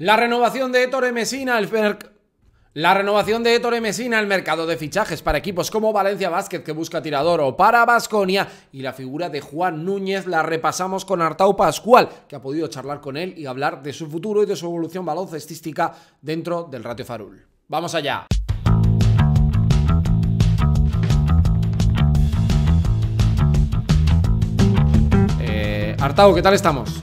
La renovación de Héctor Messina, el la renovación de Messina, el mercado de fichajes para equipos como Valencia Vázquez que busca tirador o para Basconia y la figura de Juan Núñez la repasamos con Artau Pascual, que ha podido charlar con él y hablar de su futuro y de su evolución baloncestística dentro del Ratio Farul. Vamos allá. Eh, Artau, ¿qué tal estamos?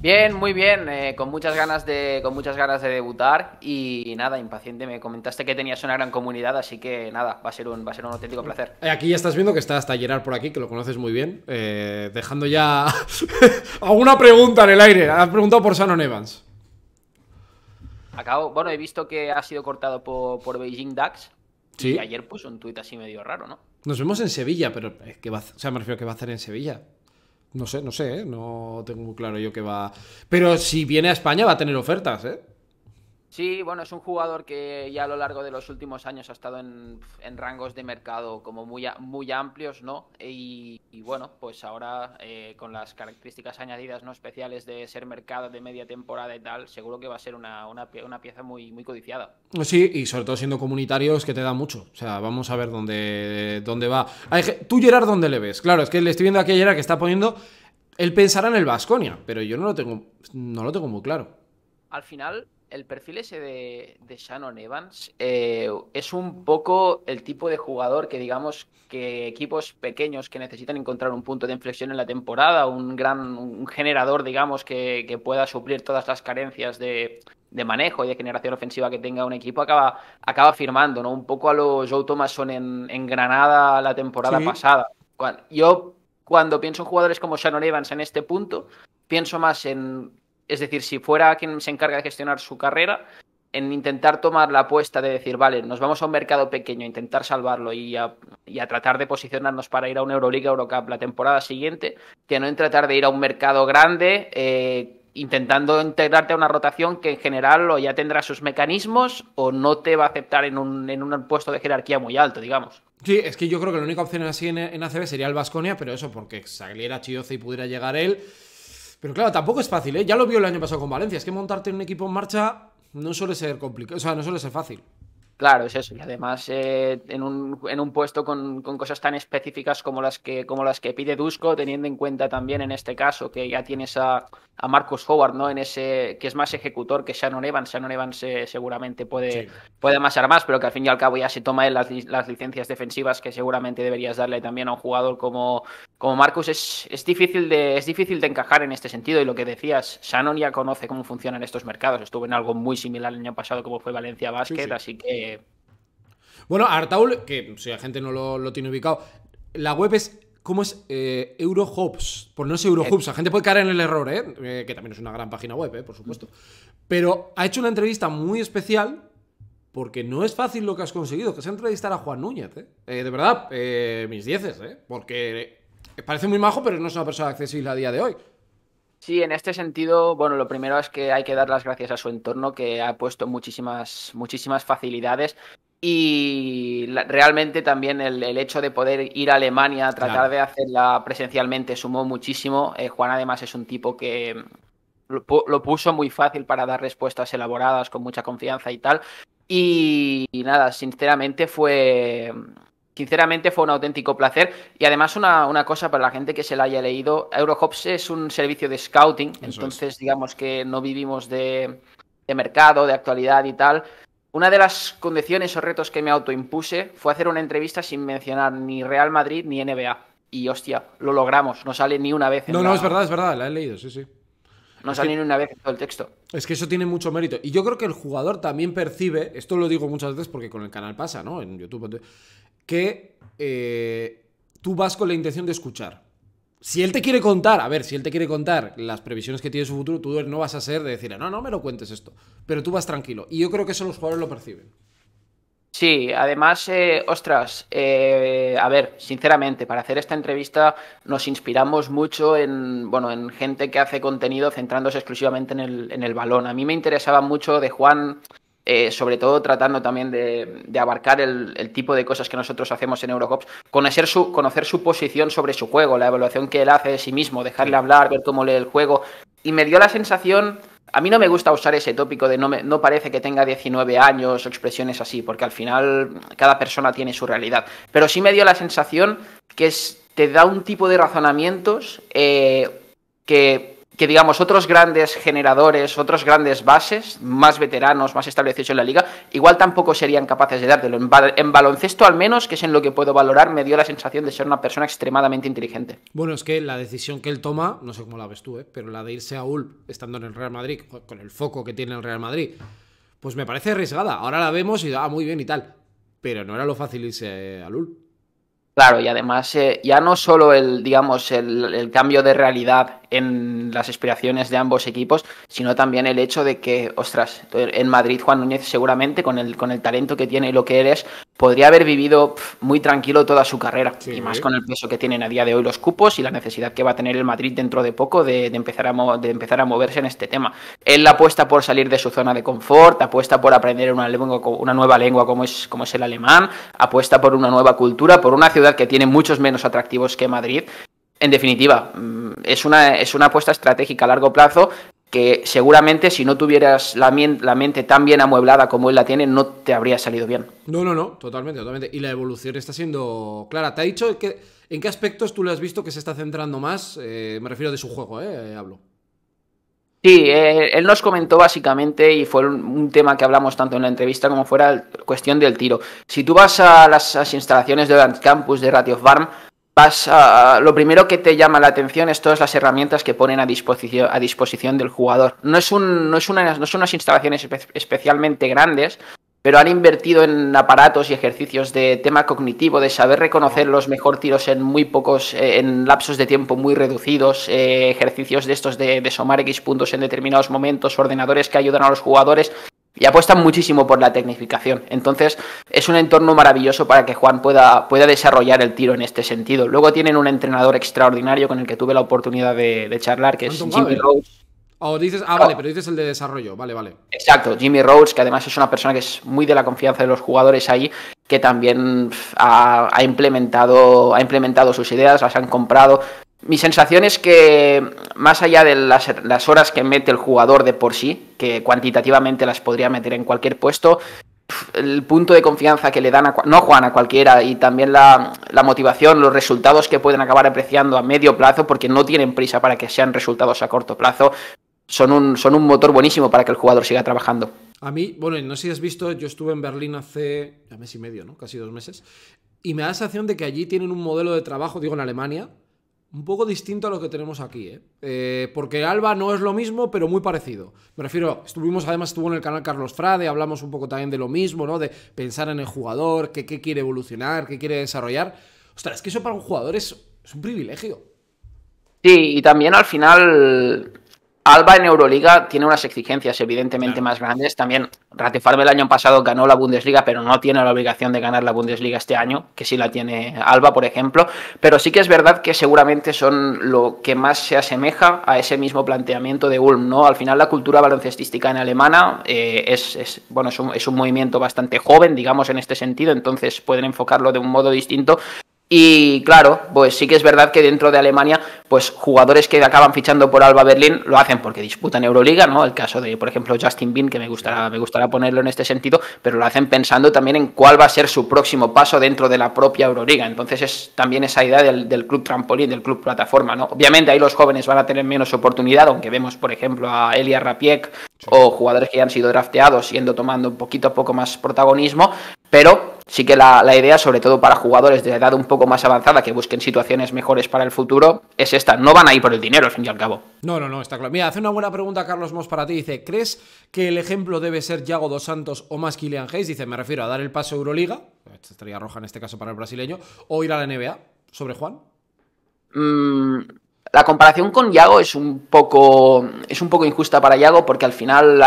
Bien, muy bien, eh, con muchas ganas de con muchas ganas de debutar y nada, impaciente, me comentaste que tenías una gran comunidad, así que nada, va a ser un va ser un auténtico placer. Eh, aquí ya estás viendo que está hasta Gerard por aquí, que lo conoces muy bien, eh, dejando ya alguna pregunta en el aire. Has preguntado por Shannon Evans. Acabo, bueno, he visto que ha sido cortado por, por Beijing DAX. Sí. Y ayer puso un tuit así medio raro, ¿no? Nos vemos en Sevilla, pero que me refiero a que va a hacer en Sevilla. No sé, no sé, ¿eh? no tengo muy claro yo que va. Pero si viene a España va a tener ofertas, ¿eh? Sí, bueno, es un jugador que ya a lo largo de los últimos años ha estado en, rangos de mercado como muy, muy amplios, ¿no? Y, bueno, pues ahora eh, con las características añadidas, ¿no? Especiales de ser mercado de media temporada y tal, seguro que va a ser una, pieza muy, muy codiciada. Sí, y sobre todo siendo comunitario, es que te da mucho. O sea, vamos a ver dónde, dónde va. Tú, Gerard, ¿dónde le ves? Claro, es que le estoy viendo aquí a Gerard que está poniendo... Él pensará en el Vasconia, pero yo no lo tengo, no lo tengo muy claro. Al final, el perfil ese de, Shannon Evans eh, es un poco el tipo de jugador que digamos que equipos pequeños que necesitan encontrar un punto de inflexión en la temporada, un gran un generador digamos que, pueda suplir todas las carencias de, manejo y de generación ofensiva que tenga un equipo acaba, acaba firmando, ¿no? Un poco a lo Joe Thomason en, Granada la temporada pasada. yo cuando pienso en jugadores como Shannon Evans en este punto, pienso más en es decir, si fuera quien se encarga de gestionar su carrera, en intentar tomar la apuesta de decir, vale, nos vamos a un mercado pequeño, intentar salvarlo y a, tratar de posicionarnos para ir a una Euroliga Eurocup la temporada siguiente, que no en tratar de ir a un mercado grande, eh, intentando integrarte a una rotación que en general o ya tendrá sus mecanismos o no te va a aceptar en un, puesto de jerarquía muy alto, digamos. Sí, es que yo creo que la única opción así en, ACB sería el Vasconia, pero eso porque saliera Chioce y pudiera llegar él. Pero claro, tampoco es fácil, ¿eh? Ya lo vio el año pasado con Valencia. Es que montarte un equipo en marcha no suele ser complicado, o sea, no suele ser fácil. Claro, es eso. Y además, eh, en, un, en, un, puesto con, con, cosas tan específicas como las que, como las que pide Dusko, teniendo en cuenta también en este caso que ya tienes a, a Marcus Howard, ¿no? En ese, que es más ejecutor que Shannon Evans. Shannon Evans eh, seguramente puede, puede amasar más, pero que al fin y al cabo ya se toma las, las, licencias defensivas que seguramente deberías darle también a un jugador como, como Marcus. Es, es, difícil de, es difícil de encajar en este sentido. Y lo que decías, Shannon ya conoce cómo funcionan estos mercados. Estuvo en algo muy similar el año pasado, como fue Valencia Basket, así que bueno, Artaul, que si la gente no lo, tiene ubicado, la web es ¿Cómo es? Eh, Eurohops, Por pues no es Eurohops. La gente puede caer en el error, ¿eh? eh que también es una gran página web, ¿eh? por supuesto. Pero ha hecho una entrevista muy especial porque no es fácil lo que has conseguido, que sea entrevistar a Juan Núñez. de verdad, mis dieces, ¿eh? porque parece muy majo, pero no es una persona accesible a día de hoy. Sí, en este sentido, bueno, lo primero es que hay que dar las gracias a su entorno que ha puesto muchísimas, muchísimas facilidades y realmente también el, hecho de poder ir a Alemania a tratar de hacerla presencialmente sumó muchísimo. Eh, Juan además es un tipo que mm, lo, puso muy fácil para dar respuestas elaboradas con mucha confianza y tal. y nada, sinceramente fue, mm, Sinceramente fue un auténtico placer y además una, una, cosa para la gente que se la haya leído, Eurohops es un servicio de scouting, entonces digamos que no vivimos de, mercado, de actualidad y tal. Una de las condiciones o retos que me autoimpuse fue hacer una entrevista sin mencionar ni Real Madrid ni NBA. Y hostia, lo logramos, no sale ni una vez. En no, no, es verdad, es verdad, la he leído, sí, sí. No sale ni una vez en todo el texto. Es que eso tiene mucho mérito. Y yo creo que el jugador también percibe, esto lo digo muchas veces porque con el canal pasa, ¿no? En YouTube que eh, tú vas con la intención de escuchar. Si él te quiere contar, a ver, si él te quiere contar las previsiones que tiene su futuro, tú no vas a ser de decir: no, no me lo cuentes esto. Pero tú vas tranquilo. Y yo creo que eso los jugadores lo perciben. Sí, además, eh, ostras, eh, a ver, sinceramente, para hacer esta entrevista nos inspiramos mucho en, bueno, en gente que hace contenido centrándose exclusivamente en el balón. A mí me interesaba mucho de Juan eh, sobre todo tratando también de, abarcar el, tipo de cosas que nosotros hacemos en Eurocops, conocer su, posición sobre su juego, la evaluación que él hace de sí mismo, dejarle hablar, ver cómo lee el juego. Y me dio la sensación, a mí no me gusta usar ese tópico de no, me, no parece que tenga 19 años o expresiones así, porque al final cada persona tiene su realidad, pero sí me dio la sensación que te da un tipo de razonamientos eh, que que digamos otros grandes generadores, otros grandes bases, más veteranos, más establecidos en la liga, igual tampoco serían capaces de dártelo. En, baloncesto al menos, que es en lo que puedo valorar, me dio la sensación de ser una persona extremadamente inteligente. Bueno, es que la decisión que él toma, no sé cómo la ves tú, ¿eh? pero la de irse a Ulp estando en el Real Madrid, con el foco que tiene el Real Madrid, pues me parece arriesgada. Ahora la vemos y da ah, muy bien y tal. Pero no era lo fácil irse eh, a Ulp. Claro, y además eh, ya no solo el, digamos, el cambio de realidad en las aspiraciones de ambos equipos, sino también el hecho de que, ostras, en Madrid Juan Núñez seguramente con el, con el talento que tiene y lo que eres, podría haber vivido muy tranquilo toda su carrera, y más con el peso que tienen a día de hoy los cupos y la necesidad que va a tener el Madrid dentro de poco de, empezar, a de empezar a moverse en este tema. Él apuesta por salir de su zona de confort, apuesta por aprender una, lengua, una nueva lengua como es, como es el alemán, apuesta por una nueva cultura, por una ciudad que tiene muchos menos atractivos que Madrid en definitiva, mm, es una, es una apuesta estratégica a largo plazo que seguramente si no tuvieras la, mente tan bien amueblada como él la tiene, no te habría salido bien. No, no, no, totalmente, totalmente. Y la evolución está siendo clara. ¿Te ha dicho en qué aspectos tú le has visto que se está centrando más? Eh, me refiero de su juego, eh, hablo. Sí, eh, él nos comentó básicamente, y fue un, tema que hablamos tanto en la entrevista como fuera, cuestión del tiro. Si tú vas a las, las instalaciones del campus de Ratio Farm, lo primero que te llama la atención es todas las herramientas que ponen a disposición, a disposición del jugador. No, es es una, son unas instalaciones especialmente grandes, pero han invertido en aparatos y ejercicios de tema cognitivo, de saber reconocer los mejor tiros en muy pocos, eh, en lapsos de tiempo muy reducidos, eh, ejercicios de estos de, de, somar X puntos en determinados momentos, ordenadores que ayudan a los jugadores y apuestan muchísimo por la tecnificación. Entonces, es un entorno maravilloso para que Juan pueda, pueda desarrollar el tiro en este sentido. Luego tienen un entrenador extraordinario con el que tuve la oportunidad de, charlar, que es Jimmy Rose. Ah, oh, ah, vale, pero dices el de desarrollo, vale, vale. Exacto, Jimmy Rhodes, que además es una persona que es muy de la confianza de los jugadores ahí, que también ha, implementado, ha implementado sus ideas, las han comprado. Mi sensación es que, más allá de las, las horas que mete el jugador de por sí, que cuantitativamente las podría meter en cualquier puesto, el punto de confianza que le dan a no Juan a cualquiera y también la, motivación, los resultados que pueden acabar apreciando a medio plazo porque no tienen prisa para que sean resultados a corto plazo, son un, son un motor buenísimo para que el jugador siga trabajando. A mí, bueno, no sé si has visto, yo estuve en Berlín hace un mes y medio, ¿no? Casi dos meses. Y me da la sensación de que allí tienen un modelo de trabajo, digo en Alemania, un poco distinto a lo que tenemos aquí, ¿eh? ¿eh? porque Alba no es lo mismo, pero muy parecido. Me refiero, estuvimos, además estuvo en el canal Carlos Frade, hablamos un poco también de lo mismo, ¿no? De pensar en el jugador, qué, quiere evolucionar, qué quiere desarrollar. Ostras, es que eso para un jugador es, es un privilegio. Sí, y también al final Alba en Euroliga tiene unas exigencias evidentemente más grandes. También Ratefarbe el año pasado ganó la Bundesliga, pero no tiene la obligación de ganar la Bundesliga este año, que sí la tiene Alba, por ejemplo. Pero sí que es verdad que seguramente son lo que más se asemeja a ese mismo planteamiento de Ulm. ¿no? Al final la cultura baloncestística en alemana eh, es, bueno, un, es un movimiento bastante joven, digamos, en este sentido, entonces pueden enfocarlo de un modo distinto. Y claro, pues sí que es verdad que dentro de Alemania, pues jugadores que acaban fichando por Alba Berlín lo hacen porque disputan Euroliga, ¿no? El caso de, por ejemplo, Justin Bean, que me gustará, me gustará ponerlo en este sentido, pero lo hacen pensando también en cuál va a ser su próximo paso dentro de la propia Euroliga. Entonces es también esa idea del, club trampolín, del club plataforma, ¿no? Obviamente ahí los jóvenes van a tener menos oportunidad, aunque vemos, por ejemplo, a Elia Rapiek o jugadores que ya han sido drafteados yendo tomando un poquito a poco más protagonismo, pero Sí que la, idea, sobre todo para jugadores de edad un poco más avanzada que busquen situaciones mejores para el futuro, es esta. No van a ir por el dinero, al fin y al cabo. No, no, no, está claro. Mira, hace una buena pregunta Carlos Mos para ti. Dice, ¿crees que el ejemplo debe ser Yago Dos Santos o más Kylian Hayes? Dice, me refiero a dar el paso a Euroliga, estrella roja en este caso para el brasileño, o ir a la NBA. ¿Sobre Juan? Mmm... La comparación con Yago es un poco es un poco injusta para Yago porque al final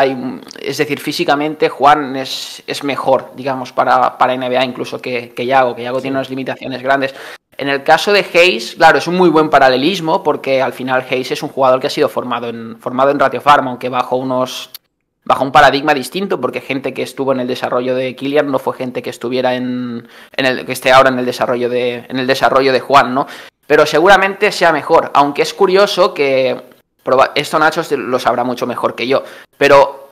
es decir físicamente Juan es, mejor digamos para, para NBA incluso que, que Yago que Yago tiene unas limitaciones grandes en el caso de Hayes, claro, es un muy buen paralelismo porque al final Hayes es un jugador que ha sido formado en, formado en Ratio Farm, aunque bajo, unos, bajo un paradigma distinto, porque gente que estuvo en el desarrollo de Killian no fue gente que estuviera en, el, que esté ahora en el desarrollo de, en el desarrollo de Juan, ¿no? pero seguramente sea mejor, aunque es curioso que esto Nacho lo sabrá mucho mejor que yo, pero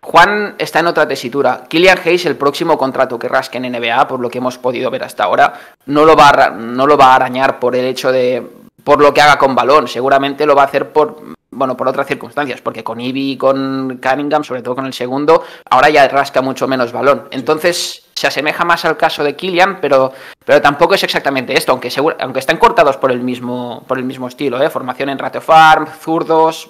Juan está en otra tesitura. Killian Hayes, el próximo contrato que rasque en NBA, por lo que hemos podido ver hasta ahora, no lo va a, no lo va a arañar por el hecho de. por lo que haga con balón. Seguramente lo va a hacer por. Bueno, por otras circunstancias, porque con Ibi y con Cunningham, sobre todo con el segundo, ahora ya rasca mucho menos balón. Entonces, se asemeja más al caso de Killian, pero, pero tampoco es exactamente esto, aunque, aunque están cortados por el mismo, por el mismo estilo, ¿eh? formación en ratio farm, zurdos,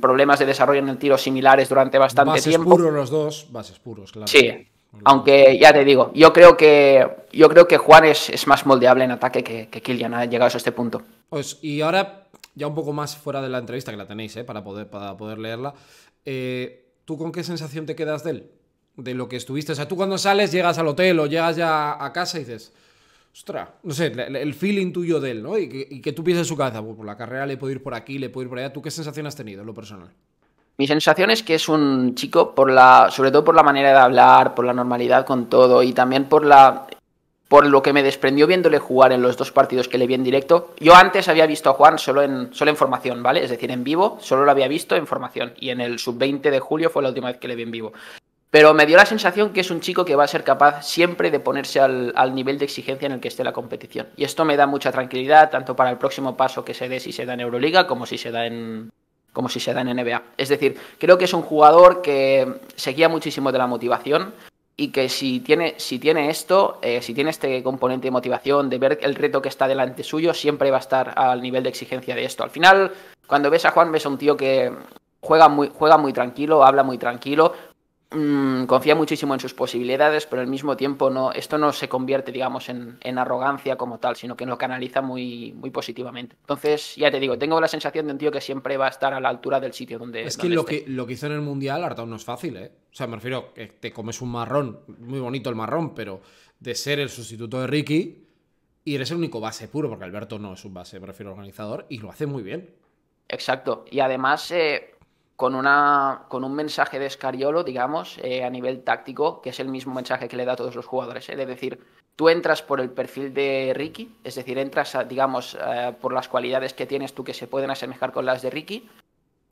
problemas de desarrollo en el tiro similares durante bastante tiempo. Bases puros los dos, bases puros, claro. Sí, aunque ya te digo, yo creo que, yo creo que Juan es, más moldeable en ataque que, que Killian ha llegado a este punto. Pues, y ahora, ya un poco más fuera de la entrevista que la tenéis, ¿eh? para, poder, para poder leerla, eh, ¿tú con qué sensación te quedas de él? de lo que estuviste. O sea, tú cuando sales llegas al hotel o llegas ya a casa y dices, ostras, no sé, el feeling tuyo de él, ¿no? Y que, tú pienses en su casa, por la carrera le puedo ir por aquí, le puedo ir por allá. ¿Tú qué sensación has tenido en lo personal? Mi sensación es que es un chico, por la, sobre todo por la manera de hablar, por la normalidad con todo y también por la por lo que me desprendió viéndole jugar en los dos partidos que le vi en directo. Yo antes había visto a Juan solo en, solo en formación, ¿vale? Es decir, en vivo, solo lo había visto en formación. Y en el sub-20 de julio fue la última vez que le vi en vivo. Pero me dio la sensación que es un chico que va a ser capaz siempre de ponerse al, nivel de exigencia en el que esté la competición. Y esto me da mucha tranquilidad, tanto para el próximo paso que se dé si se da en Euroliga como si se da en, como si se da en NBA. Es decir, creo que es un jugador que se guía muchísimo de la motivación y que si tiene, si tiene esto, eh, si tiene este componente de motivación, de ver el reto que está delante suyo, siempre va a estar al nivel de exigencia de esto. Al final, cuando ves a Juan, ves a un tío que juega muy, juega muy tranquilo, habla muy tranquilo, Mm, confía muchísimo en sus posibilidades, pero al mismo tiempo no, esto no se convierte, digamos, en, arrogancia como tal, sino que lo canaliza muy, positivamente. Entonces, ya te digo, tengo la sensación de un tío que siempre va a estar a la altura del sitio donde. Es que, lo, que lo que hizo en el Mundial, Artaud, no es fácil, ¿eh? O sea, me refiero que te comes un marrón, muy bonito el marrón, pero de ser el sustituto de Ricky. Y eres el único base puro, porque Alberto no es un base, me refiero organizador, y lo hace muy bien. Exacto. Y además, eh, con, una, con un mensaje de Escariolo, digamos, eh, a nivel táctico, que es el mismo mensaje que le da a todos los jugadores. Es ¿eh? decir, tú entras por el perfil de Ricky, es decir, entras, digamos, eh, por las cualidades que tienes tú que se pueden asemejar con las de Ricky,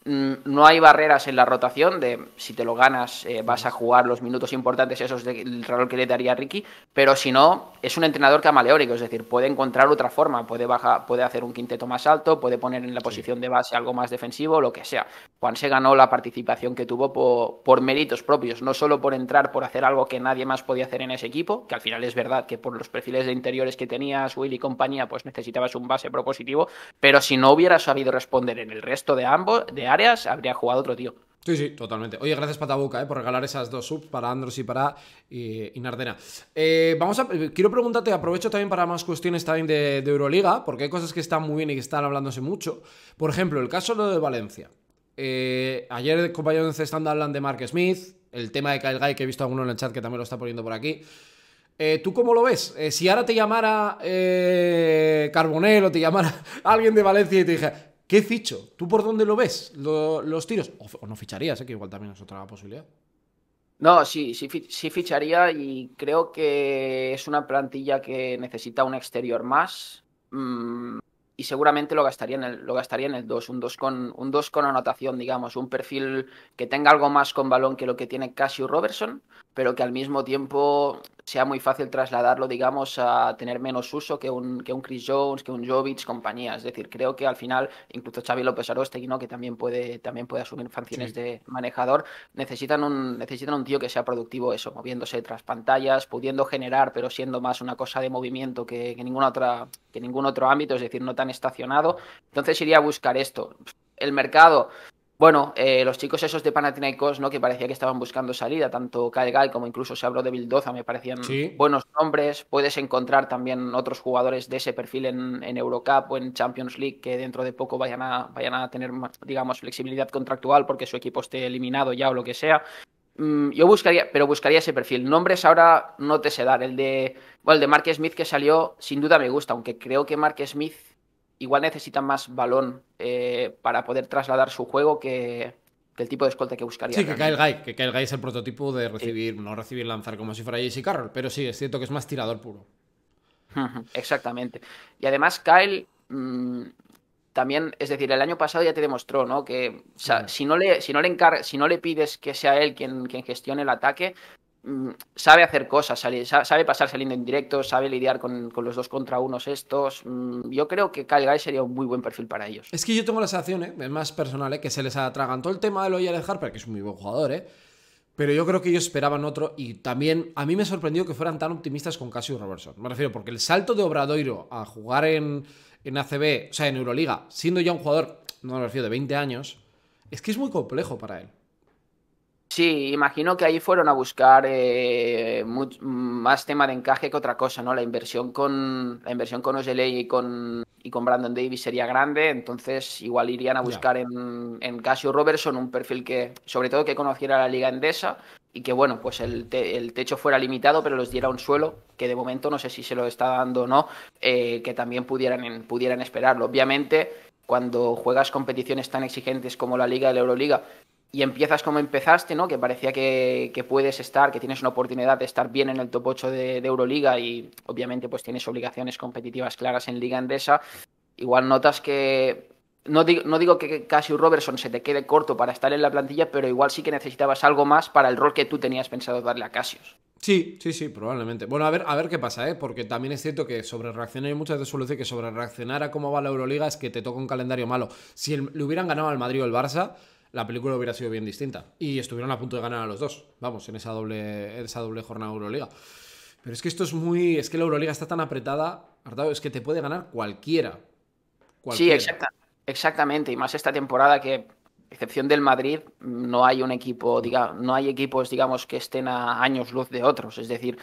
Mm, no hay barreras en la rotación de si te lo ganas eh, vas a jugar los minutos importantes esos del rol que le daría a Ricky, pero si no, es un entrenador camaleórico, es decir, puede encontrar otra forma, puede, puede hacer un quinteto más alto, puede poner en la posición de base algo más defensivo, lo que sea. Juan se ganó la participación que tuvo por, méritos propios, no solo por entrar, por hacer algo que nadie más podía hacer en ese equipo, que al final es verdad que por los perfiles de interiores que tenías, Will y compañía, pues necesitabas un base propositivo, pero si no hubiera sabido responder en el resto de ambos, de habría jugado otro tío. Sí, sí, totalmente. Oye, gracias Patabuca ¿eh? por regalar esas dos subs para Andros y para Inardena. Eh, eh, vamos a, eh, quiero preguntarte, aprovecho también para más cuestiones también de, Euroliga, porque hay cosas que están muy bien y que están hablándose mucho. Por ejemplo, el caso de Valencia. ayer el compañero de Cestando de Mark Smith, el tema de Kyle Guy, que he visto alguno en el chat que también lo está poniendo por aquí. ¿Tú cómo lo ves? si ahora te llamara eh, o te llamara alguien de Valencia y te dije, ¿Qué ficho? ¿Tú por dónde lo ves? los tiros. O, no ficharías, eh, que igual también es otra posibilidad. No, sí, sí, ficharía y creo que es una plantilla que necesita un exterior más. Mm, y seguramente lo gastaría en el, lo gastaría en el 2, un 2 con un 2 con anotación, digamos, un perfil que tenga algo más con balón que lo que tiene Casio Robertson, pero que al mismo tiempo sea muy fácil trasladarlo, digamos, a tener menos uso que un, que un Chris Jones, que un Jovic, compañía. Es decir, creo que al final, incluso Xavi López Arostegui, ¿no? que también puede, también puede asumir funciones de manejador, necesitan un, necesitan un tío que sea productivo, eso, moviéndose tras pantallas, pudiendo generar, pero siendo más una cosa de movimiento que, que ninguna otra, que ningún otro ámbito, es decir, no tan estacionado. Entonces iría a buscar esto. El mercado, bueno, eh, los chicos esos de Panathinaikos, ¿no? Que parecía que estaban buscando salida, tanto Caegal como incluso se habló de Bildoza, me parecían buenos nombres. Puedes encontrar también otros jugadores de ese perfil en, Eurocup o en Champions League que dentro de poco vayan a, vayan a tener, digamos, flexibilidad contractual porque su equipo esté eliminado ya o lo que sea. Mm, yo buscaría, pero buscaría ese perfil. Nombres ahora no te sé dar. El de, bueno, el de Mark Smith que salió, sin duda me gusta, aunque creo que Mark Smith igual necesitan más balón eh, para poder trasladar su juego que, el tipo de escolta que buscaría. Sí, que Kyle, Guy, que Kyle Guy es el prototipo de recibir, no recibir lanzar como si fuera JC Carroll, pero sí, es cierto que es más tirador puro. Exactamente. Y además Kyle mm, también, es decir, el año pasado ya te demostró, ¿no? Que si, no le, si, no le si no le pides que sea él quien, quien gestione el ataque, Mm, sabe hacer cosas, sabe pasar saliendo en directo, sabe lidiar con, los dos contra unos estos. Mm, yo creo que Kyle sería un muy buen perfil para ellos. Es que yo tengo la sensación, ¿eh? más personal, ¿eh? que se les todo el tema de lo de Harper, que es un muy buen jugador, ¿eh? pero yo creo que ellos esperaban otro y también a mí me sorprendió que fueran tan optimistas con Casio Robertson. Me refiero, porque el salto de Obradoiro a jugar en, en ACB, o sea, en Euroliga, siendo ya un jugador, no me refiero, de 20 años, es que es muy complejo para él. Sí, imagino que ahí fueron a buscar eh, más tema de encaje que otra cosa, ¿no? La inversión con la inversión con e y con, y con Brandon Davis sería grande, entonces igual irían a buscar en, Casio Robertson un perfil que, sobre todo, que conociera la liga endesa y que, bueno, pues el, el techo fuera limitado, pero les diera un suelo que de momento no sé si se lo está dando o no, eh, que también pudieran, pudieran esperarlo. Obviamente, cuando juegas competiciones tan exigentes como la Liga de la Euroliga, y empiezas como empezaste, ¿no? Que parecía que, puedes estar, que tienes una oportunidad de estar bien en el top 8 de, Euroliga y obviamente pues tienes obligaciones competitivas claras en Liga Endesa. Igual notas que. No digo, no digo que Casio Robertson se te quede corto para estar en la plantilla, pero igual sí que necesitabas algo más para el rol que tú tenías pensado darle a Cassius. Sí, sí, sí, probablemente. Bueno, a ver, a ver qué pasa, ¿eh? Porque también es cierto que sobre reaccionar, y muchas veces suelo que sobre reaccionar a cómo va la Euroliga es que te toca un calendario malo. Si le hubieran ganado al Madrid o al Barça, la película hubiera sido bien distinta. Y estuvieron a punto de ganar a los dos, vamos, en esa doble, esa doble jornada Euroliga. Pero es que esto es muy. Es que la Euroliga está tan apretada, ¿verdad? es que te puede ganar cualquiera. cualquiera. Sí, exactamente. Y más esta temporada que, excepción del Madrid, no hay un equipo, no hay equipos, digamos, que estén a años luz de otros. Es decir,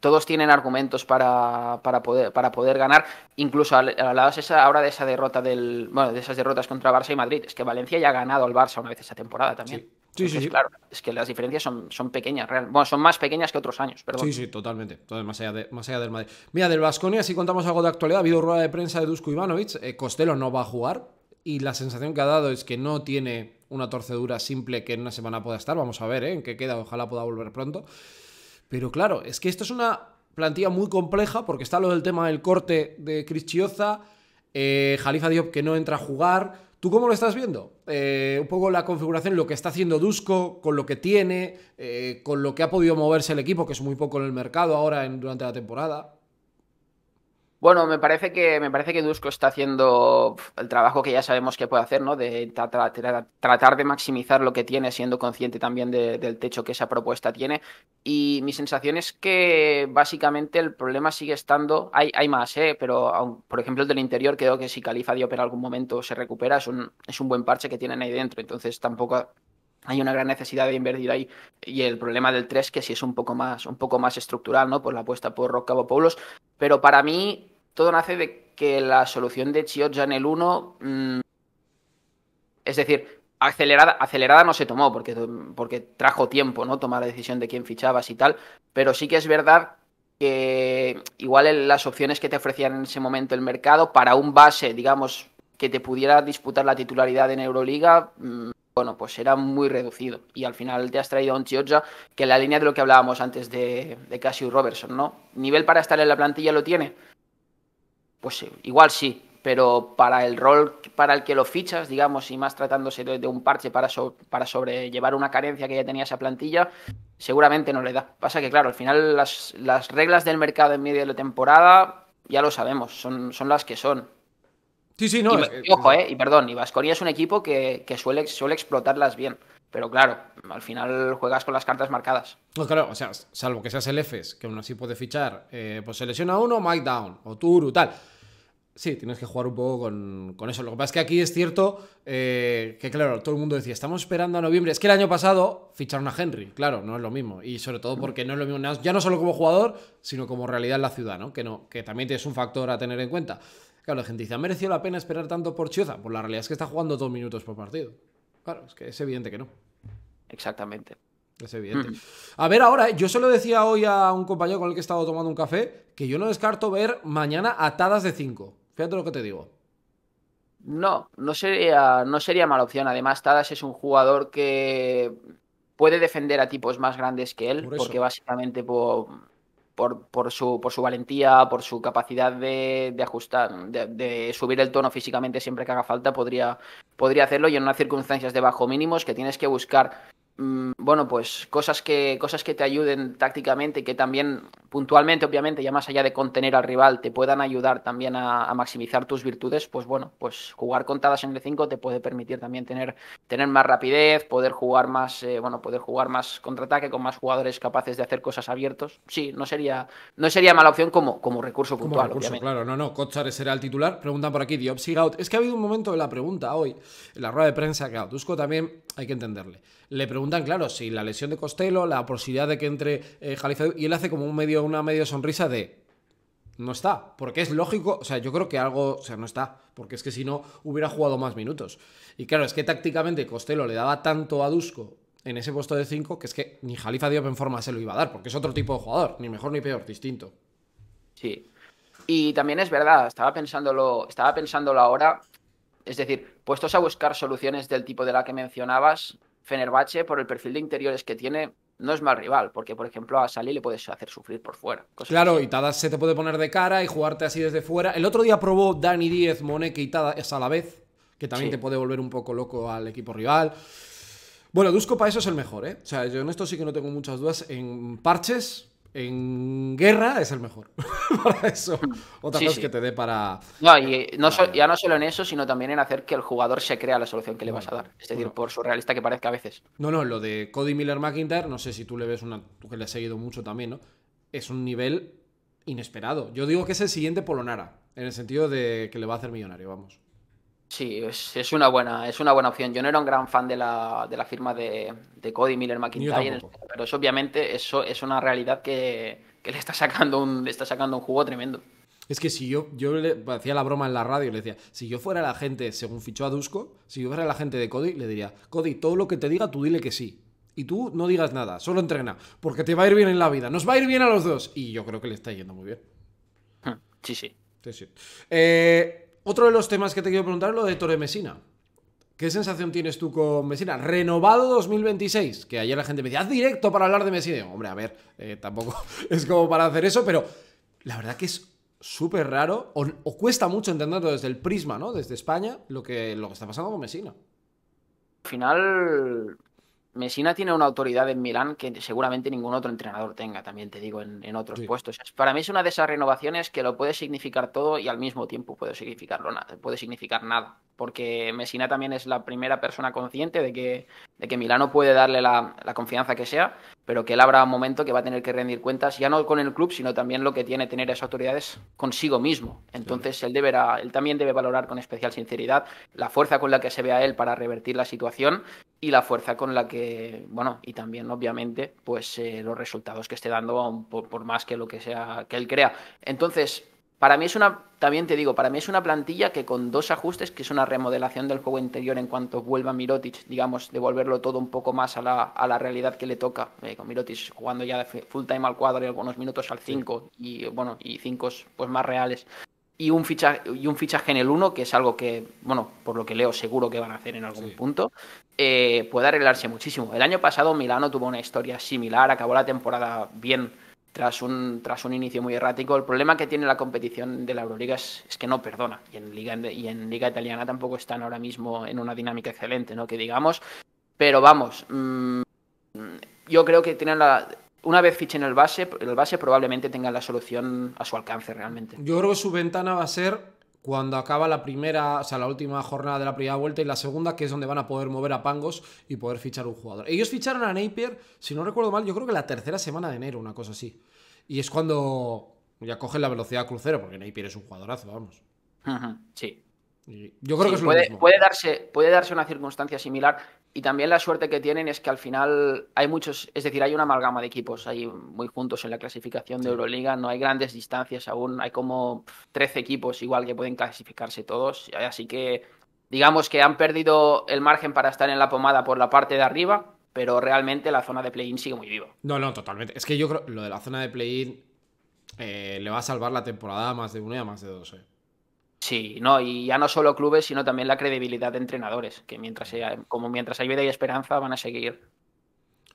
todos tienen argumentos para, para, poder, para poder ganar, incluso esa, ahora de esa derrota del, bueno, de esas derrotas contra Barça y Madrid, es que Valencia ya ha ganado al Barça una vez esa temporada también. Sí. Sí, Claro, es que las diferencias son, son pequeñas, real. bueno, son más pequeñas que otros años, perdón. Sí, sí, totalmente. más allá, del Madrid. Mira, del Vasconia, si contamos algo de actualidad, ha habido rueda de prensa de Dusko Ivanovic, eh, Costello no va a jugar y la sensación que ha dado es que no tiene una torcedura simple que en una semana pueda estar. Vamos a ver eh, en qué queda, ojalá pueda volver pronto. Pero claro, es que esto es una plantilla muy compleja porque está lo del tema del corte de Chris Chioza, Jalifa eh, Diop que no entra a jugar. ¿Tú cómo lo estás viendo? Eh, un poco la configuración, lo que está haciendo Dusko, con lo que tiene, eh, con lo que ha podido moverse el equipo, que es muy poco en el mercado ahora durante la temporada. Bueno, me parece que me parece que Dusko está haciendo el trabajo que ya sabemos que puede hacer, ¿no? De tratar de maximizar lo que tiene, siendo consciente también del techo que esa propuesta tiene. Y mi sensación es que básicamente el problema sigue estando. Hay, hay más, ¿eh? Pero por ejemplo, el del interior, creo que si Califa dio en algún momento se recupera, es un, buen parche que tienen ahí dentro. Entonces tampoco hay una gran necesidad de invertir ahí. Y el problema del 3, que sí es un poco más, un poco más estructural, ¿no? Por la apuesta por Rock Cabo Pueblos. Pero para mí, todo nace de que la solución de Chioggia en el 1, mm, es decir, acelerada, acelerada no se tomó porque, porque trajo tiempo, ¿no? Tomar la decisión de quién fichabas y tal, pero sí que es verdad que igual las opciones que te ofrecían en ese momento el mercado para un base, digamos, que te pudiera disputar la titularidad en Euroliga, mm, bueno, pues era muy reducido. Y al final te has traído a un Chioggia que en la línea de lo que hablábamos antes de, de Robertson, ¿no? Nivel para estar en la plantilla lo tiene pues eh, igual sí, pero para el rol para el que lo fichas, digamos, y más tratándose de, un parche para, para sobrellevar una carencia que ya tenía esa plantilla, seguramente no le da. Pasa que, claro, al final las, reglas del mercado en medio de la temporada, ya lo sabemos, son, son las que son. Sí, sí, no. Y, ojo, eh, y perdón, y Vasconia es un equipo que, suele, suele explotarlas bien. Pero claro, al final juegas con las cartas marcadas. Pues claro, o sea, salvo que seas el EFES, que aún así puede fichar, eh, pues selecciona uno, Mike Down, o Turu, tal. Sí, tienes que jugar un poco con, eso. Lo que pasa es que aquí es cierto eh, que, claro, todo el mundo decía, estamos esperando a noviembre. Es que el año pasado ficharon a Henry, claro, no es lo mismo. Y sobre todo porque no es lo mismo, ya no solo como jugador, sino como realidad en la ciudad, ¿no? Que, no, que también es un factor a tener en cuenta. Claro, la gente dice, ¿ha merecido la pena esperar tanto por Chioza? Pues la realidad es que está jugando dos minutos por partido. Claro, es que es evidente que no. Exactamente. Es evidente. A ver, ahora, yo solo decía hoy a un compañero con el que he estado tomando un café, que yo no descarto ver mañana atadas de cinco Fíjate lo que te digo. No, no sería, no sería mala opción. Además, Tadas es un jugador que puede defender a tipos más grandes que él, porque básicamente por, por, su, por su valentía, por su capacidad de, ajustar, de, subir el tono físicamente siempre que haga falta, podría, podría hacerlo y en unas circunstancias de bajo mínimos que tienes que buscar Mm, bueno, pues cosas que, cosas que te ayuden tácticamente y que también puntualmente, obviamente, ya más allá de contener al rival, te puedan ayudar también a, maximizar tus virtudes, pues bueno, pues jugar contadas en el 5 te puede permitir también tener, tener más rapidez, poder jugar más, eh, bueno, poder jugar más contraataque con más jugadores capaces de hacer cosas abiertos. Sí, no sería, no sería mala opción como, como recurso como puntual, recurso, Claro, no, no, Kotchares será el titular. Pregunta por aquí, Diopsi Gaut. Es que ha habido un momento de la pregunta hoy, en la rueda de prensa, que Tusco también hay que entenderle. Le preguntan, claro, si la lesión de Costello, la posibilidad de que entre eh, Jalifa y él hace como un medio, una medio sonrisa de no está, porque es lógico, o sea, yo creo que algo, o sea, no está, porque es que si no hubiera jugado más minutos. Y claro, es que tácticamente Costello le daba tanto a Dusko en ese puesto de 5 que es que ni Jalifa Diop en forma se lo iba a dar, porque es otro tipo de jugador, ni mejor ni peor, distinto. Sí. Y también es verdad, estaba pensándolo, estaba pensándolo ahora es decir, puestos a buscar soluciones del tipo de la que mencionabas, Fenerbahce, por el perfil de interiores que tiene, no es mal rival, porque por ejemplo a Sali le puedes hacer sufrir por fuera. Claro, y se te puede poner de cara y jugarte así desde fuera. El otro día probó Dani Díez, Moneke y Tada es a la vez, que también te puede volver un poco loco al equipo rival. Bueno, Dusko para eso es el mejor, ¿eh? O sea, yo en esto sí que no tengo muchas dudas. En parches, en guerra es el mejor. para eso. Otra cosa que te dé para. No, y ya no solo en eso, sino también en hacer que el jugador se crea la solución que le vas a dar. Es decir, por surrealista que parezca a veces. No, no, lo de Cody Miller McIntyre, no sé si tú le ves una. Tú que le has seguido mucho también, ¿no? Es un nivel inesperado. Yo digo que es el siguiente Polonara, en el sentido de que le va a hacer millonario, vamos. Sí, es, una buena, es una buena opción. Yo no era un gran fan de la, de la firma de, Cody Miller McIntyre, pero eso obviamente eso es una realidad que, le, está sacando un, está sacando un jugo tremendo. Es que si yo, yo le hacía la broma en la radio, le decía, si yo fuera la gente, según fichó a Dusko, si yo fuera la gente de Cody, le diría, Cody, todo lo que te diga, tú dile que sí. Y tú no digas nada, solo entrena, porque te va a ir bien en la vida, nos va a ir bien a los dos. Y yo creo que le está yendo muy bien. Hmm, sí, sí. Sí, sí. Eh, otro de los temas que te quiero preguntar es lo de Torre Mesina. ¿Qué sensación tienes tú con Mesina? Renovado 2026, que ayer la gente me decía, haz directo para hablar de Mesina. Hombre, a ver, eh, tampoco es como para hacer eso, pero la verdad que es súper raro o, cuesta mucho entenderlo desde el prisma, ¿no? Desde España, lo que, lo que está pasando con Mesina. Al final, Messina tiene una autoridad en Milán que seguramente ningún otro entrenador tenga, también te digo, en, otros puestos. Para mí es una de esas renovaciones que lo puede significar todo y al mismo tiempo puede, significarlo nada, puede significar nada. Porque Messina también es la primera persona consciente de que de que Milano puede darle la, confianza que sea, pero que él habrá un momento que va a tener que rendir cuentas, ya no con el club, sino también lo que tiene tener esas autoridades consigo mismo. Entonces él deberá, él también debe valorar con especial sinceridad la fuerza con la que se ve a él para revertir la situación y la fuerza con la que, bueno, y también obviamente, pues eh, los resultados que esté dando, por más que lo que sea que él crea. Entonces, para mí es una, también te digo, para mí es una plantilla que con dos ajustes, que es una remodelación del juego interior en cuanto vuelva Mirotic, digamos, devolverlo todo un poco más a la, realidad que le toca. Eh, con Mirotic jugando ya full time al cuadro y algunos minutos al 5 y bueno, y 5 pues más reales. Y un, fichaje, y un fichaje en el 1, que es algo que, bueno, por lo que leo, seguro que van a hacer en algún punto, eh, puede arreglarse muchísimo. El año pasado Milano tuvo una historia similar, acabó la temporada bien tras un, tras un inicio muy errático. El problema que tiene la competición de la Euroliga es, que no perdona. Y en, Liga, y en Liga Italiana tampoco están ahora mismo en una dinámica excelente, ¿no? Que digamos. Pero vamos, mm, yo creo que tienen la. Una vez fichen el base, el base probablemente tengan la solución a su alcance realmente. Yo creo que su ventana va a ser cuando acaba la primera, o sea, la última jornada de la primera vuelta y la segunda, que es donde van a poder mover a Pangos y poder fichar un jugador. Ellos ficharon a Napier, si no recuerdo mal, yo creo que la tercera semana de enero, una cosa así. Y es cuando ya cogen la velocidad crucero, porque Napier es un jugadorazo, vamos. Sí. Yo creo que es lo puede, darse, puede darse una circunstancia similar y también la suerte que tienen es que al final hay muchos, es decir, hay una amalgama de equipos ahí muy juntos en la clasificación de Euroliga, no hay grandes distancias aún, hay como 13 equipos igual que pueden clasificarse todos, así que digamos que han perdido el margen para estar en la pomada por la parte de arriba, pero realmente la zona de play-in sigue muy vivo No, no, totalmente. Es que yo creo lo de la zona de play-in eh, le va a salvar la temporada más de uno y a más de dos. Eh. Sí, no, y ya no solo clubes, sino también la credibilidad de entrenadores, que mientras como mientras hay vida y esperanza van a seguir.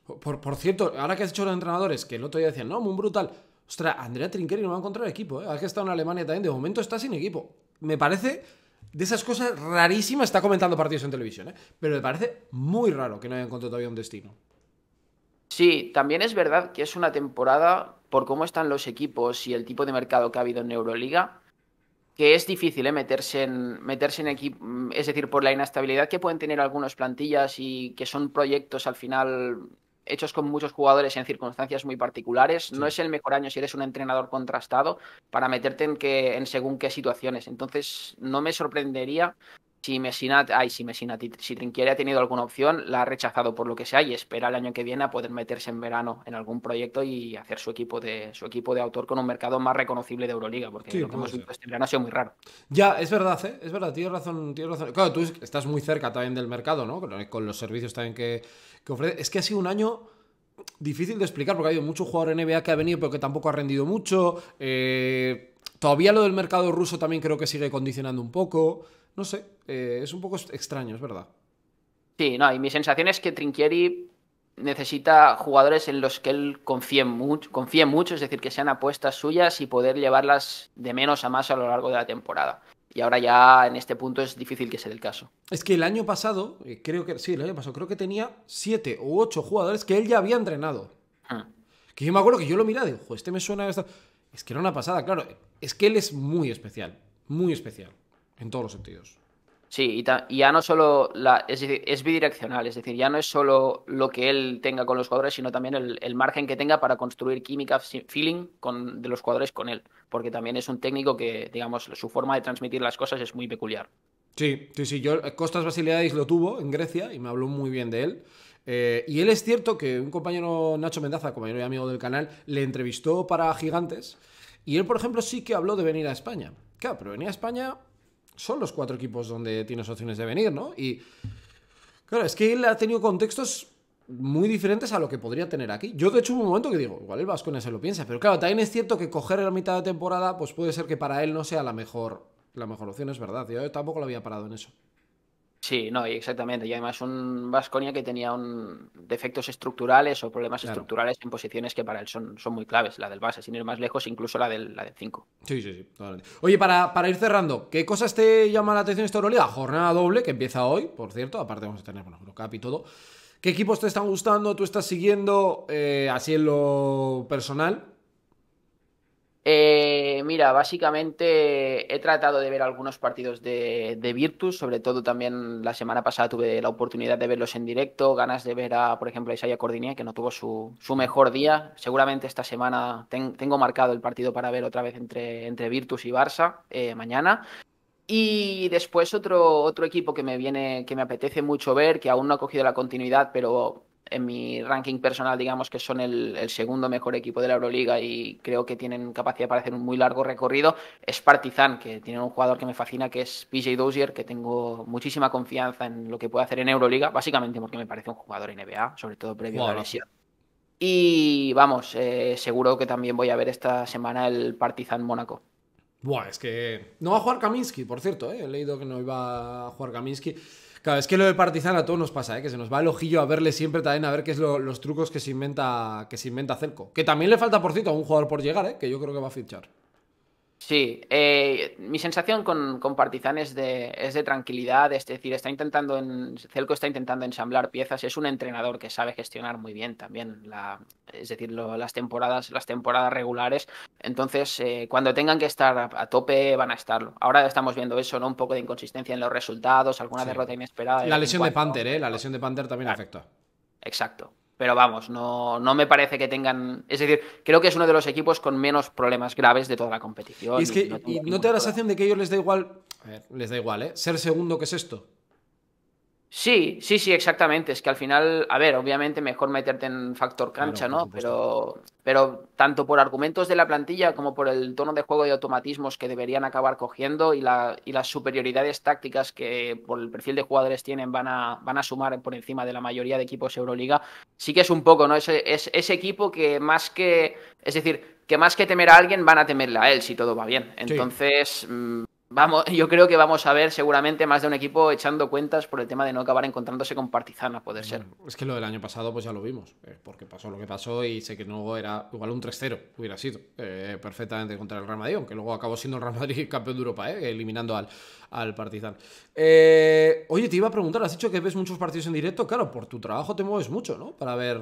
Por, por cierto, ahora que has hecho los entrenadores, que el otro día decían, no, muy brutal. Ostras, Andrea Trinqueri no va a encontrar equipo, ¿eh? que está en Alemania también, de momento está sin equipo. Me parece de esas cosas rarísimas, está comentando partidos en televisión, ¿eh? Pero me parece muy raro que no haya encontrado todavía un destino. Sí, también es verdad que es una temporada, por cómo están los equipos y el tipo de mercado que ha habido en Euroliga, que es difícil ¿eh? meterse en, meterse en equipo, es decir, por la inestabilidad que pueden tener algunas plantillas y que son proyectos al final hechos con muchos jugadores en circunstancias muy particulares, no es el mejor año si eres un entrenador contrastado para meterte en, que, en según qué situaciones. Entonces, no me sorprendería si Messina, ay, si Messina, si ha tenido alguna opción, la ha rechazado por lo que sea y espera el año que viene a poder meterse en verano en algún proyecto y hacer su equipo de su equipo de autor con un mercado más reconocible de Euroliga, porque lo que hemos visto este verano ha sido muy raro. Ya, es verdad, ¿eh? es verdad, tienes razón, tienes razón. Claro, tú estás muy cerca también del mercado, ¿no? Con los servicios también que, que ofrece. Es que ha sido un año difícil de explicar porque ha habido mucho jugador NBA que ha venido pero que tampoco ha rendido mucho. Eh, todavía lo del mercado ruso también creo que sigue condicionando un poco. No sé, eh, es un poco extraño, es verdad. Sí, no, y mi sensación es que Trinquieri necesita jugadores en los que él confíe mucho, mucho, es decir, que sean apuestas suyas y poder llevarlas de menos a más a lo largo de la temporada. Y ahora ya en este punto es difícil que sea el caso. Es que el año pasado, eh, creo que sí, el año pasado creo que tenía siete u ocho jugadores que él ya había entrenado. Hmm. Que yo me acuerdo que yo lo miraba y este me suena Es que era una pasada, claro. Es que él es muy especial, muy especial en todos los sentidos. Sí, y, ya no solo es, bidireccional, es decir, ya no es solo lo que él tenga con los jugadores, sino también el, margen que tenga para construir química, feeling con, de los jugadores con él, porque también es un técnico que, digamos, su forma de transmitir las cosas es muy peculiar. Sí, sí, sí, yo Costas Basiliadis lo tuvo en Grecia y me habló muy bien de él. Eh, y él es cierto que un compañero, Nacho Mendaza, compañero y amigo del canal, le entrevistó para Gigantes y él, por ejemplo, sí que habló de venir a España. Claro, pero venía a España son los cuatro equipos donde tienes opciones de venir, ¿no? Y claro, es que él ha tenido contextos muy diferentes a lo que podría tener aquí. Yo, de hecho, hubo un momento que digo, igual el en se lo piensa, pero claro, también es cierto que coger la mitad de temporada, pues puede ser que para él no sea la mejor, la mejor opción, es verdad. Yo tampoco lo había parado en eso. Sí, no, exactamente. Y además un Vasconia que tenía un defectos estructurales o problemas estructurales en posiciones que para él son, son muy claves. La del base, sin ir más lejos, incluso la de la del 5. Sí, sí, sí. Totalmente. Oye, para, para, ir cerrando, ¿qué cosas te llaman la atención esta Euroliga? Jornada doble, que empieza hoy, por cierto. Aparte vamos a tener, bueno, cap y todo. ¿Qué equipos te están gustando? ¿Tú estás siguiendo eh, así en lo personal? Eh, mira, básicamente he tratado de ver algunos partidos de, Virtus, sobre todo también la semana pasada tuve la oportunidad de verlos en directo, ganas de ver a, por ejemplo, a Isaiah Cordinia, que no tuvo su, mejor día. Seguramente esta semana tengo marcado el partido para ver otra vez entre, Virtus y Barça eh, mañana. Y después otro, otro equipo que me viene, que me apetece mucho ver, que aún no ha cogido la continuidad, pero en mi ranking personal, digamos que son el, segundo mejor equipo de la Euroliga y creo que tienen capacidad para hacer un muy largo recorrido, es Partizan, que tiene un jugador que me fascina, que es PJ Dozier, que tengo muchísima confianza en lo que puede hacer en Euroliga, básicamente porque me parece un jugador NBA, sobre todo previo a la lesión. Y vamos, eh, seguro que también voy a ver esta semana el Partizan Mónaco. Buah, es que no va a jugar Kaminsky, por cierto, eh, he leído que no iba a jugar Kaminsky. Claro, es que lo de Partizan a todos nos pasa, ¿eh? que se nos va el ojillo a verle siempre también a ver qué es lo, los trucos que se inventa que se inventa cerco Que también le falta, por cierto, a un jugador por llegar, ¿eh? que yo creo que va a fichar. Sí, eh, mi sensación con, con Partizan es de, es de, tranquilidad, es decir, está intentando, en, Celco está intentando ensamblar piezas, es un entrenador que sabe gestionar muy bien también, la, es decir, las, temporadas, las temporadas regulares, entonces eh, cuando tengan que estar a, tope van a estarlo. Ahora estamos viendo eso, ¿no? Un poco de inconsistencia en los resultados, alguna derrota inesperada. la lesión de Panther, ¿eh? La lesión de Panther también afecta. Exacto pero vamos, no, no me parece que tengan. Es decir, creo que es uno de los equipos con menos problemas graves de toda la competición. Y es que no, te da la sensación de que a ellos les da igual. A ver, les da igual, ¿eh? Ser segundo que es esto. Sí, sí, sí, exactamente. Es que al final, a ver, obviamente mejor meterte en factor cancha, ¿no? Pero, pero tanto por argumentos de la plantilla como por el tono de juego de automatismos que deberían acabar cogiendo y, la, y las superioridades tácticas que por el perfil de jugadores tienen van a, van a sumar por encima de la mayoría de equipos Euroliga, sí que es un poco, ¿no? es, ese equipo que más que, es decir, que más que temer a alguien van a temerle a él si todo va bien. Entonces, mm, Vamos, yo creo que vamos a ver seguramente más de un equipo echando cuentas por el tema de no acabar encontrándose con Partizan, a poder ser. Es que lo del año pasado pues ya lo vimos, eh, porque pasó lo que pasó y sé que luego era igual un 3-0, hubiera sido eh, perfectamente contra el Real Madrid, aunque luego acabó siendo el Real Madrid campeón de Europa, eh, eliminando al, al Partizan. oye, te iba a preguntar, has dicho que ves muchos partidos en directo, claro, por tu trabajo te mueves mucho, ¿no? Para ver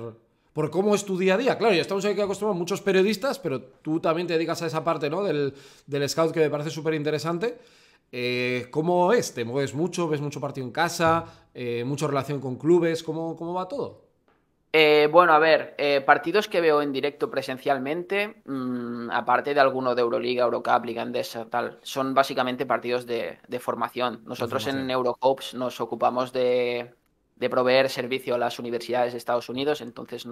por cómo es tu día a día. Claro, ya estamos aquí acostumbrados muchos periodistas, pero tú también te dedicas a esa parte ¿no? del, scout que me parece súper interesante. Eh, ¿Cómo es? ¿Te mueves mucho? ¿Ves mucho partido en casa? Eh, ¿Mucha relación con clubes? ¿Cómo, cómo va todo? Eh, bueno, a ver, eh, partidos que veo en directo presencialmente, mm, aparte de alguno de Euroliga, Eurocup, Liga tal, son básicamente partidos de, formación. Nosotros en Eurocops nos ocupamos de, de proveer servicio a las universidades de Estados Unidos, entonces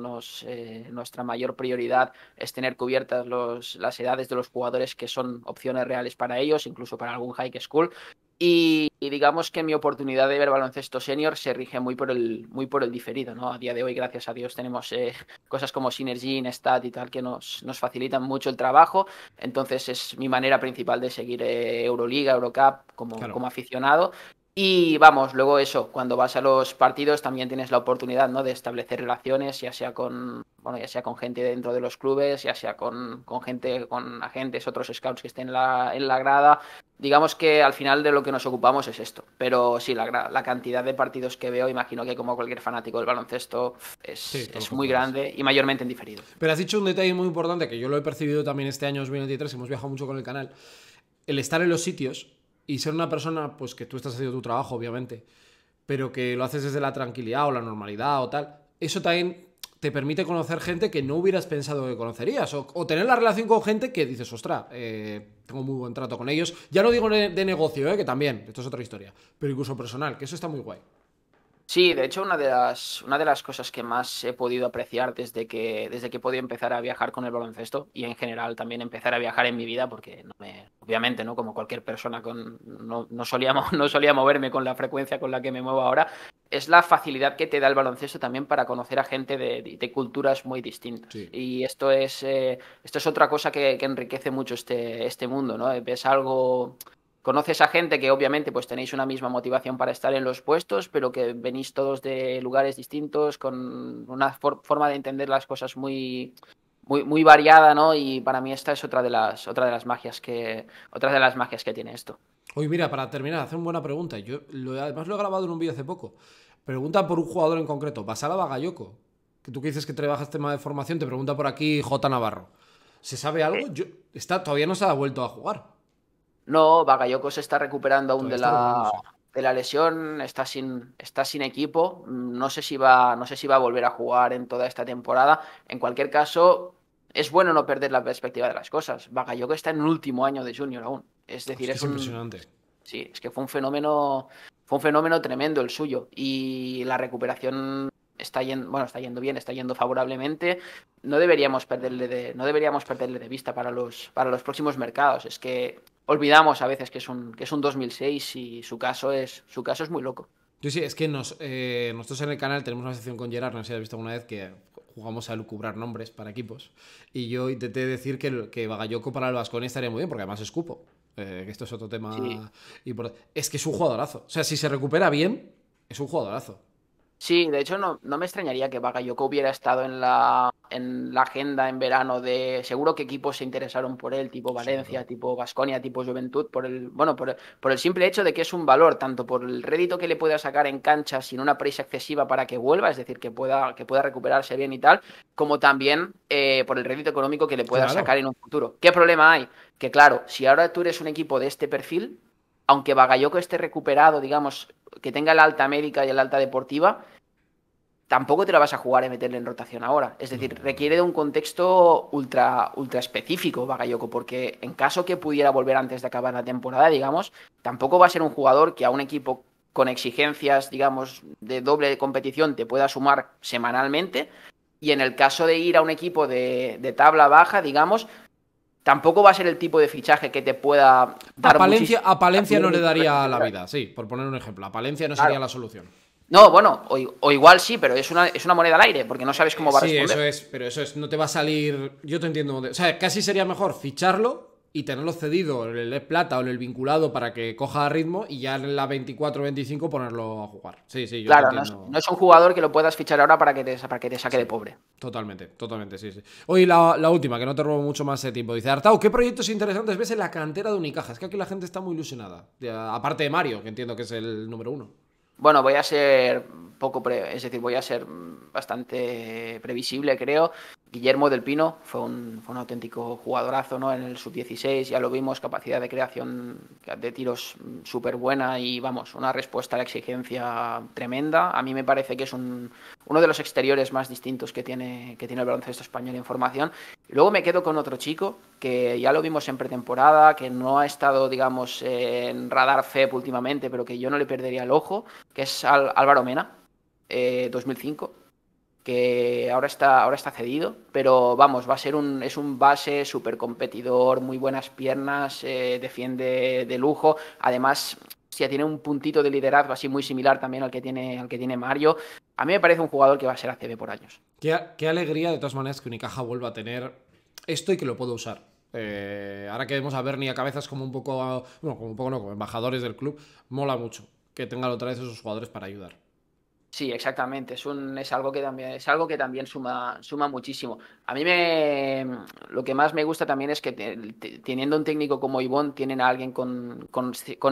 eh, nuestra mayor prioridad es tener cubiertas los, las edades de los jugadores que son opciones reales para ellos, incluso para algún high school. Y, digamos que mi oportunidad de ver baloncesto senior se rige muy por el, muy por el diferido, ¿no? A día de hoy, gracias a Dios, tenemos eh, cosas como Synergy, Instat y tal que nos, nos facilitan mucho el trabajo. Entonces es mi manera principal de seguir eh, Euroliga, Eurocup como, como aficionado. Y vamos, luego eso, cuando vas a los partidos también tienes la oportunidad ¿no? de establecer relaciones, ya sea con, bueno, ya sea con gente dentro de los clubes, ya sea con, gente, con agentes, otros scouts que estén en la, en la grada. Digamos que al final de lo que nos ocupamos es esto. Pero sí, la, la cantidad de partidos que veo, imagino que como cualquier fanático del baloncesto, es, es muy grande y mayormente en diferido. Pero has dicho un detalle muy importante que yo lo he percibido también este año 2023, hemos viajado mucho con el canal. El estar en los sitios y ser una persona, pues que tú estás haciendo tu trabajo, obviamente, pero que lo haces desde la tranquilidad o la normalidad o tal, eso también te permite conocer gente que no hubieras pensado que conocerías o, tener la relación con gente que dices, ostra, eh, tengo muy buen trato con ellos. Ya no digo de negocio, eh, que también, esto es otra historia, pero incluso personal, que eso está muy guay. Sí, de hecho, una de las, una de las cosas que más he podido apreciar desde que, desde que he podido empezar a viajar con el baloncesto y en general también empezar a viajar en mi vida, porque no me, obviamente, ¿no? Como cualquier persona con. No, no, solía, no solía moverme con la frecuencia con la que me muevo ahora. Es la facilidad que te da el baloncesto también para conocer a gente de, culturas muy distintas. Y esto es. Eh, esto es otra cosa que, enriquece mucho este, este mundo, ¿no? Eh, algo conoces a gente que obviamente pues tenéis una misma motivación para estar en los puestos, pero que venís todos de lugares distintos, con una forma de entender las cosas muy, muy, variada, ¿no? Y para mí esta es otra de las, otra de las magias que. Otra de las magias que tiene esto. Oye, mira, para terminar, hacer una buena pregunta. Yo lo, además lo he grabado en un vídeo hace poco. Pregunta por un jugador en concreto, Basala Bagayoko. Que tú que dices que trabajas este tema de formación, te pregunta por aquí J Navarro. ¿Se sabe algo? Eh. está, todavía no se ha vuelto a jugar. No, Bagayoko se está recuperando aún de la, de la, lesión, está sin, está sin equipo. No sé, si va, no sé si va a volver a jugar en toda esta temporada. En cualquier caso, es bueno no perder la perspectiva de las cosas. que está en el último año de junior aún. Es decir, es, impresionante. Sí, es que fue un fenómeno, fue un fenómeno tremendo el suyo. Y la recuperación está yendo, bueno, está yendo bien, está yendo favorablemente. No deberíamos perderle de, no deberíamos perderle de vista para los, para los próximos mercados. Es que olvidamos a veces que es un, 2006 y su caso es, su caso es muy loco. sí, es que eh, nosotros en el canal tenemos una sesión con Gerard, no sé si has visto alguna vez, que jugamos a lucubrar nombres para equipos, y yo intenté decir que, que Bagayoko para el Vasconi estaría muy bien, porque además es cupo. Eh, que esto es otro tema. Y Es que es un jugadorazo. O sea, si se recupera bien, es un jugadorazo. Sí, de hecho no, no me extrañaría que Bagayoko hubiera estado en la en la agenda en verano de seguro que equipos se interesaron por él, tipo Valencia, tipo Vasconia, tipo Juventud, por el, bueno, por por, el simple hecho de que es un valor, tanto por el rédito que le pueda sacar en cancha sin una prisa excesiva para que vuelva, es decir, que pueda, que pueda recuperarse bien y tal, como también eh, por el rédito económico que le pueda sacar en un futuro. ¿Qué problema hay? Que claro, si ahora tú eres un equipo de este perfil, aunque Bagayoko esté recuperado, digamos, que tenga la alta médica y el alta deportiva, tampoco te la vas a jugar y meterle en rotación ahora. Es decir, requiere de un contexto ultra, ultra específico Bagayoko, porque en caso que pudiera volver antes de acabar la temporada, digamos, tampoco va a ser un jugador que a un equipo con exigencias, digamos, de doble competición te pueda sumar semanalmente. Y en el caso de ir a un equipo de, tabla baja, digamos, tampoco va a ser el tipo de fichaje que te pueda dar. A Palencia, a Palencia no le daría la vida, sí, por poner un ejemplo. A Palencia no sería la solución. No, bueno, o, igual sí, pero es una, es una moneda al aire, porque no sabes cómo va a responder. Sí, eso es, pero eso es, no te va a salir. Yo te entiendo. O sea, casi sería mejor ficharlo y tenerlo cedido, el plata o el vinculado para que coja ritmo y ya en la 24-25 ponerlo a jugar. Sí, sí, yo Claro, No, es, no, es, un jugador que lo puedas fichar ahora para que te, para que te saque de pobre. Totalmente, totalmente, sí, sí. Hoy la, última, que no te robo mucho más de tiempo. Dice Artao, ¿qué proyectos interesantes ves en la cantera de Unicaja? Es que aquí la gente está muy ilusionada. Aparte de Mario, que entiendo que es el número uno. Bueno, voy a ser poco, pre es decir, voy a ser bastante previsible, creo. Guillermo del Pino fue un, auténtico jugadorazo en el sub-16, ya lo vimos, capacidad de creación de tiros mm, súper buena y vamos, una respuesta a la exigencia tremenda. A mí me parece que es un, uno de los exteriores más distintos que tiene, el baloncesto español en formación. Luego me quedo con otro chico que ya lo vimos en pretemporada, que no ha estado, digamos, en radar FEP últimamente, pero que yo no le perdería el ojo, que es Álvaro Mena, 2005 eh, que ahora está, ahora está cedido, pero vamos, va a ser un, es un base súper competidor, muy buenas piernas, eh, defiende de lujo, además si tiene un puntito de liderazgo así muy similar también al que tiene, al que tiene Mario. A mí me parece un jugador que va a ser ACB por años. Qué, alegría de todas maneras que Unicaja vuelva a tener esto y que lo pueda usar. Eh, ahora que vemos a Bernie a cabezas como un poco, bueno, como un poco no, como embajadores del club, mola mucho que tengan otra vez esos jugadores para ayudar. Sí, exactamente. Es, un, es algo que también, es algo que también suma, suma muchísimo. A mí me, lo que más me gusta también es que teniendo un técnico como Ivón, tienen a alguien con,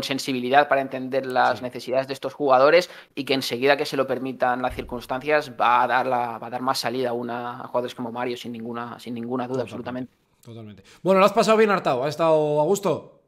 sensibilidad para entender las necesidades de estos jugadores y que enseguida que se lo permitan las circunstancias va a dar, la, va a dar más salida a, una, a jugadores como Mario, sin ninguna, sin ninguna duda, absolutamente. Totalmente. Bueno, lo has pasado bien hartado. ¿Ha estado a gusto?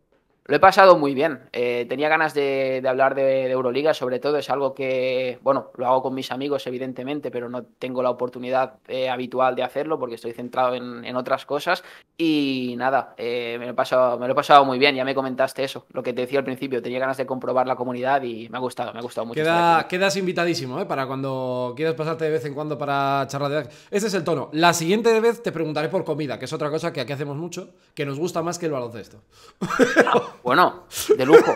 Lo he pasado muy bien. Eh, tenía ganas de, hablar de, Euroliga, sobre todo es algo que, bueno, lo hago con mis amigos, evidentemente, pero no tengo la oportunidad eh, habitual de hacerlo porque estoy centrado en, otras cosas. Y nada, eh, me, lo he pasado, me lo he pasado muy bien, ya me comentaste eso, lo que te decía al principio, tenía ganas de comprobar la comunidad y me ha gustado, me ha gustado mucho. quedas invitadísimo, Para cuando quieras pasarte de vez en cuando para charlar de... Ese es el tono. La siguiente vez te preguntaré por comida, que es otra cosa que aquí hacemos mucho, que nos gusta más que el baloncesto. Bueno, de lujo.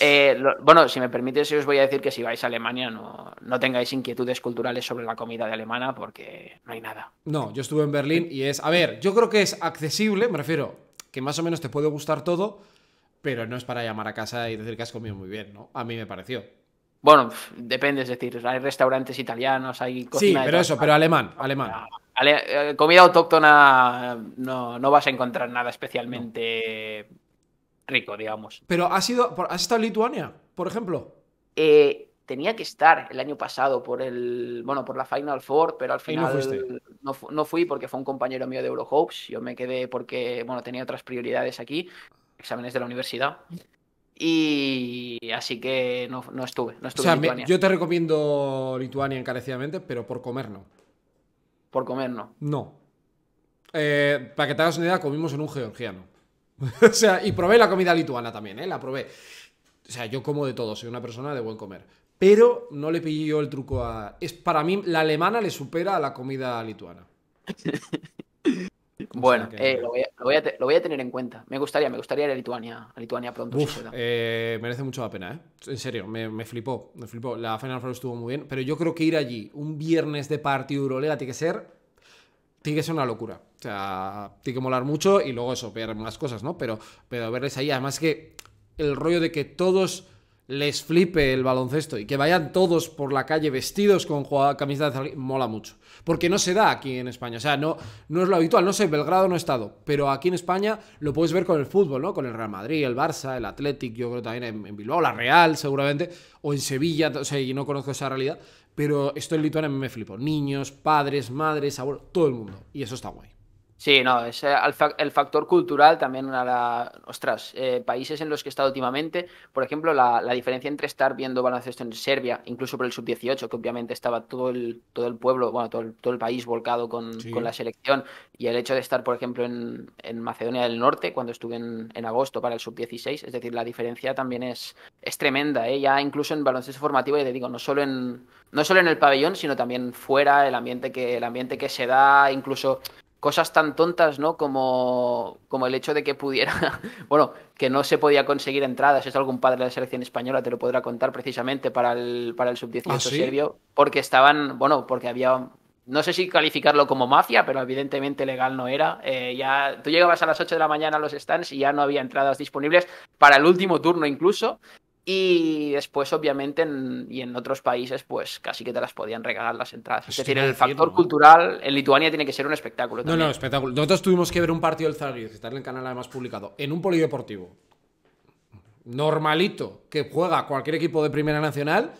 Eh, bueno, si me permites, os voy a decir que si vais a Alemania no, tengáis inquietudes culturales sobre la comida de alemana porque no hay nada. No, yo estuve en Berlín y es, a ver, yo creo que es accesible, me refiero, que más o menos te puede gustar todo, pero no es para llamar a casa y decir que has comido muy bien, ¿no? A mí me pareció. Bueno, depende, es decir, hay restaurantes italianos, hay cocina. Sí, pero eso, pero alemán, alemán. Ah, eh, comida autóctona no, vas a encontrar nada especialmente rico, digamos. Pero has, sido, estado en Lituania, por ejemplo? Eh, tenía que estar el año pasado por el bueno por la Final Four, pero al final no, fui porque fue un compañero mío de Eurohopes. Yo me quedé porque bueno tenía otras prioridades aquí, exámenes de la universidad. Y así que no, estuve, yo te recomiendo Lituania encarecidamente, pero por comer no. Por comer no. No. Eh, para que te hagas una idea, comimos en un georgiano. o sea, y probé la comida lituana también, ¿eh? La probé. O sea, yo como de todo, soy una persona de buen comer. Pero no le pillé yo el truco a. Es, para mí, la alemana le supera a la comida lituana. Bueno, lo, voy a, tener en cuenta. Me gustaría, me gustaría ir a Lituania, Lituania pronto. Eh, merece mucho la pena, ¿eh? En serio, me, flipó, me flipó. La Final fue estuvo muy bien, pero yo creo que ir allí un viernes de partido le tiene que ser tiene que ser una locura. O sea, tiene que molar mucho y luego eso, ver más cosas, ¿no? Pero, pero verles ahí, además que el rollo de que todos les flipe el baloncesto y que vayan todos por la calle vestidos con camisetas de mola mucho. Porque no se da aquí en España, o sea, no, no es lo habitual, no sé, Belgrado no he estado, pero aquí en España lo puedes ver con el fútbol, ¿no? Con el Real Madrid, el Barça, el Athletic, yo creo también en Bilbao, la Real seguramente, o en Sevilla, o sea, y no conozco esa realidad, pero esto en Lituania me flipo. Niños, padres, madres, abuelos, todo el mundo. Y eso está guay. Sí, no, es eh, el factor cultural también una la, ostras, eh, países en los que he estado últimamente, por ejemplo, la, diferencia entre estar viendo baloncesto en Serbia, incluso por el sub-18, que obviamente estaba todo el, todo el pueblo, bueno, todo el, todo el país volcado con, la selección, y el hecho de estar, por ejemplo, en, Macedonia del Norte, cuando estuve en, agosto para el sub-16, es decir, la diferencia también es, es tremenda, ¿eh? ya incluso en baloncesto formativo, y te digo, no solo en, no solo en el pabellón, sino también fuera, el ambiente que, el ambiente que se da, incluso cosas tan tontas, ¿no? Como, como el hecho de que pudiera, bueno, que no se podía conseguir entradas. Es algún padre de la selección española te lo podrá contar precisamente para el, para el sub-18 ah, serbio, porque estaban, bueno, porque había, no sé si calificarlo como mafia, pero evidentemente legal no era. Eh, ya, tú llegabas a las 8 de la mañana a los stands y ya no había entradas disponibles para el último turno incluso. Y después, obviamente, y en otros países, pues casi que te las podían regalar las entradas. es decir, el factor cultural en Lituania tiene que ser un espectáculo. No, no, espectáculo. Nosotros tuvimos que ver un partido del Zagreb, que está en el canal además publicado, en un polideportivo normalito que juega cualquier equipo de Primera Nacional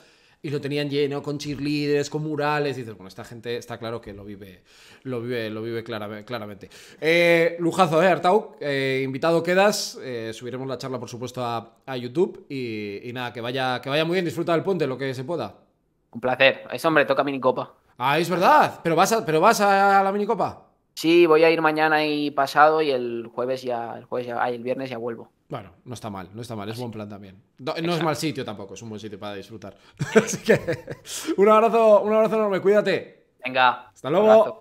y lo tenían lleno con cheerleaders, con murales. Y dices, bueno, esta gente está claro que lo vive, lo vive, lo vive claramente. Eh, lujazo, ¿eh, Artau? Eh, invitado quedas. Eh, subiremos la charla, por supuesto, a, YouTube. Y, nada, que vaya, que vaya muy bien. Disfruta del puente, lo que se pueda. Un placer. es hombre, toca minicopa. Ah, es verdad. ¿Pero vas a, pero vas a la minicopa? Sí, voy a ir mañana y pasado y el jueves ya, el jueves ya, el viernes ya vuelvo. Bueno, no está mal, no está mal, es buen plan también. No, es mal sitio tampoco, es un buen sitio para disfrutar. Así que un abrazo, un abrazo enorme, cuídate. Venga. Hasta luego.